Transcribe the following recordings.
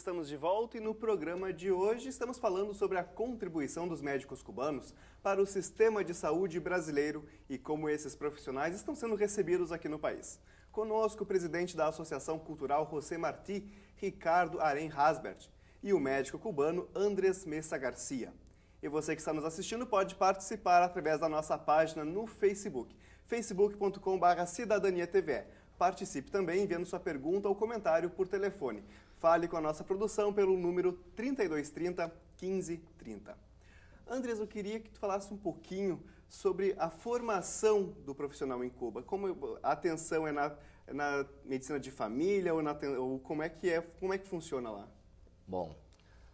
Estamos de volta e no programa de hoje estamos falando sobre a contribuição dos médicos cubanos para o sistema de saúde brasileiro e como esses profissionais estão sendo recebidos aqui no país. Conosco o presidente da Associação Cultural José Martí, Ricardo Arém Hasbert, e o médico cubano Andrés Mesa Garcia. E você que está nos assistindo pode participar através da nossa página no Facebook, facebook.com.br cidadaniatv. Participe também enviando sua pergunta ou comentário por telefone. Fale com a nossa produção pelo número 3230 1530. Andres, eu queria que tu falasse um pouquinho sobre a formação do profissional em Cuba. Como a atenção é na, é na medicina de família ou, na, ou, como, é que é, como é que funciona lá? Bom,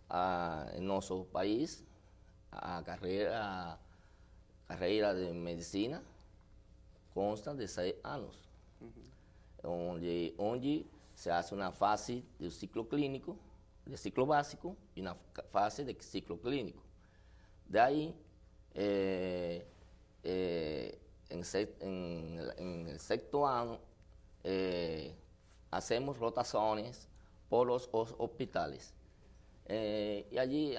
ah, em nosso país, a carreira, a carreira de medicina consta de seis anos, uhum. onde, onde se hace una fase de ciclo clínico, de ciclo básico y una fase de ciclo clínico. De ahí, eh, eh, en, el sexto año, eh, hacemos rotaciones por los hospitales. y allí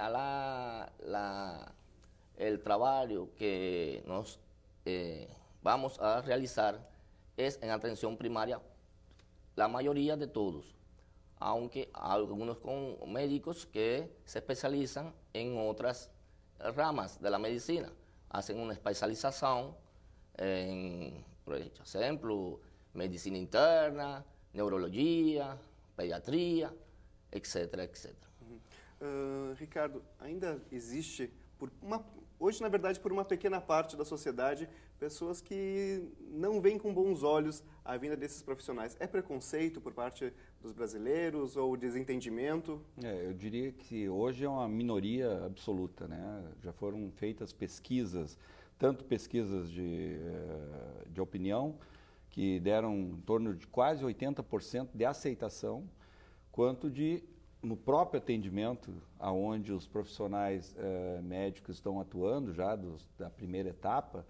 el trabajo que nos vamos a realizar es en atención primaria la mayoría de todos, aunque algunos con médicos que se especializan en otras ramas de la medicina, hacen una especialización en, por ejemplo, medicina interna, neurologia, pediatria, etc, etc. Uh, uhum. eh, Ricardo, ainda existe por uma, hoje, na verdade, por uma pequena parte da sociedade, pessoas que não veem com bons olhos a vinda desses profissionais. É preconceito por parte dos brasileiros ou desentendimento? É, eu diria que hoje é uma minoria absoluta, né? Já foram feitas pesquisas, tanto pesquisas de, eh, de opinião, que deram em torno de quase 80% de aceitação, quanto de no próprio atendimento, aonde os profissionais eh, médicos estão atuando já dos, da primeira etapa,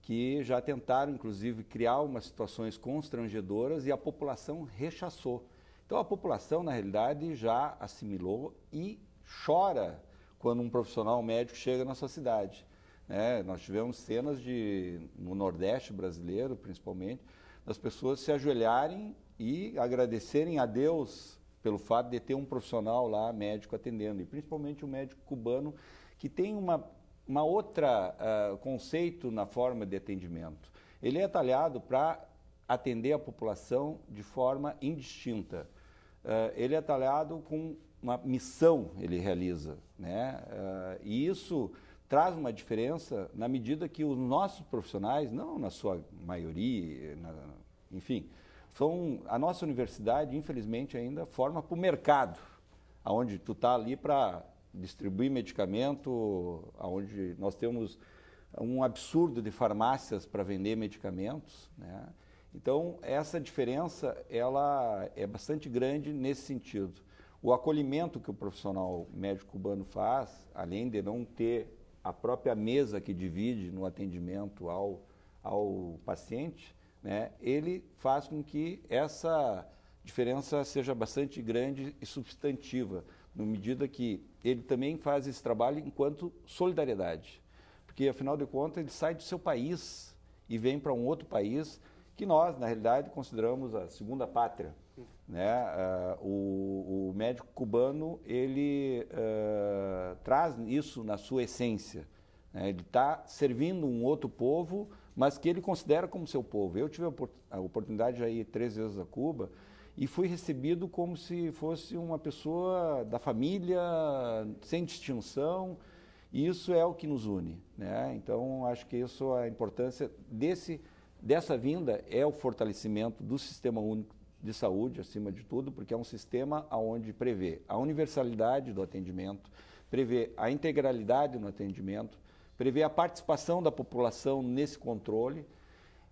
que já tentaram, inclusive, criar umas situações constrangedoras e a população rechaçou. Então, a população, na realidade, já assimilou e chora quando um profissional médico chega na sua cidade. Né? Nós tivemos cenas de, no Nordeste brasileiro, principalmente, das pessoas se ajoelharem e agradecerem a Deus pelo fato de ter um profissional lá, médico, atendendo, e principalmente um médico cubano que tem uma, uma outra uh, conceito na forma de atendimento. Ele é talhado para atender a população de forma indistinta. Uh, ele é talhado com uma missão, ele realiza. Né? Uh, e isso traz uma diferença na medida que os nossos profissionais, não na sua maioria, na, enfim, são a nossa universidade, infelizmente, ainda forma para o mercado, aonde tu está ali para distribuir medicamento, aonde nós temos um absurdo de farmácias para vender medicamentos, né? Então, essa diferença ela é bastante grande nesse sentido. O acolhimento que o profissional médico cubano faz, além de não ter a própria mesa que divide no atendimento ao, ao paciente, né, ele faz com que essa diferença seja bastante grande e substantiva, na medida que ele também faz esse trabalho enquanto solidariedade. Porque, afinal de contas, ele sai do seu país e vem para um outro país que nós, na realidade, consideramos a segunda pátria. Né? Uh, o, o, médico cubano, ele uh, traz isso na sua essência. Né? Ele está servindo um outro povo, mas que ele considera como seu povo. Eu tive a oportunidade de ir três vezes a Cuba e fui recebido como se fosse uma pessoa da família, sem distinção. E isso é o que nos une. Né? Então, acho que isso a importância desse, dessa vinda é o fortalecimento do sistema único de saúde, acima de tudo, porque é um sistema onde prevê a universalidade do atendimento, prevê a integralidade no atendimento, prevê a participação da população nesse controle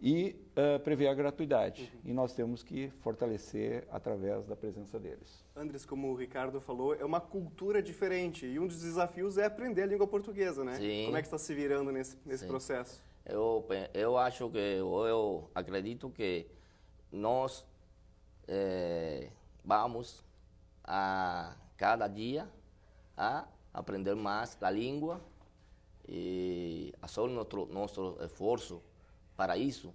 e uh, prevê a gratuidade. Uhum. E nós temos que fortalecer através da presença deles. Andres, como o Ricardo falou, é uma cultura diferente e um dos desafios é aprender a língua portuguesa, né? Sim. Como é que está se virando nesse, nesse processo? Eu, eu acho que, eu acredito que nós eh, vamos a cada dia a aprender mais da língua e sobre nosso, nosso esforço para isso,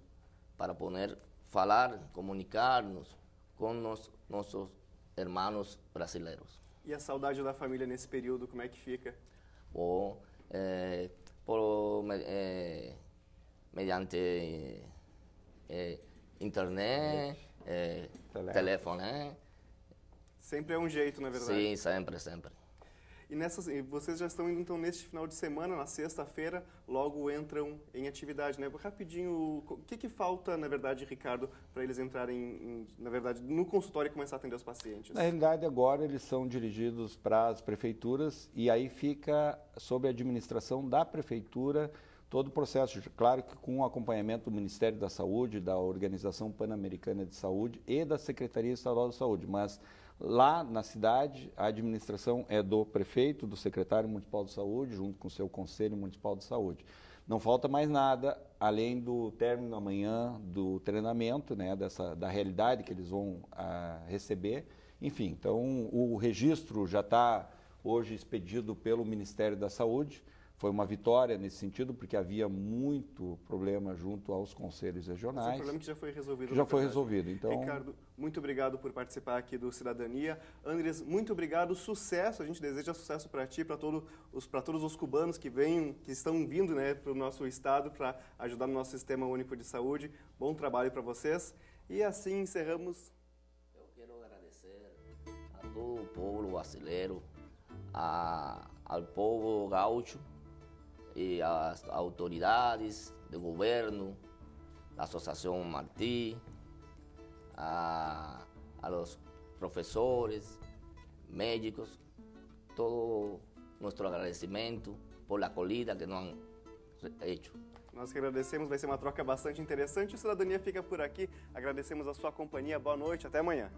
para poder falar, comunicar-nos com nos, nossos irmãos brasileiros. E a saudade da família nesse período, como é que fica? Bom, é, por, é, mediante é, internet, é, telefone. telefone. Sempre é um jeito, na verdade. Sim, sempre, sempre. E nessas, vocês já estão indo então neste final de semana, na sexta-feira, logo entram em atividade, né? Rapidinho, o que, que falta, na verdade, Ricardo, para eles entrarem, em, na verdade, no consultório e começar a atender os pacientes? Na realidade, agora eles são dirigidos para as prefeituras e aí fica sob a administração da prefeitura todo o processo, claro que com o acompanhamento do Ministério da Saúde, da Organização Pan-Americana de Saúde e da Secretaria Estadual de Saúde, mas Lá na cidade, a administração é do prefeito, do secretário municipal de saúde, junto com o seu conselho municipal de saúde. Não falta mais nada, além do término amanhã do treinamento, né, dessa, da realidade que eles vão ah, receber. Enfim, então o registro já está hoje expedido pelo Ministério da Saúde. Foi uma vitória nesse sentido, porque havia muito problema junto aos conselhos regionais. É um problema que já foi resolvido. Já foi resolvido, então... Ricardo, muito obrigado por participar aqui do Cidadania. Andres, muito obrigado, sucesso. A gente deseja sucesso para ti, para todo os, todos os cubanos que vêm, que estão vindo né, para o nosso estado para ajudar no nosso sistema único de saúde. Bom trabalho para vocês. E assim encerramos. Eu quero agradecer a todo o povo brasileiro, a, ao povo gaúcho, e eh, as autoridades do governo, a Associação Martí, a, a los professores, médicos, todo nosso agradecimento por a acolhida que nos han hecho. Nós que agradecemos, vai ser uma troca bastante interessante. O Cidadania fica por aqui. Agradecemos a sua companhia. Boa noite, até amanhã.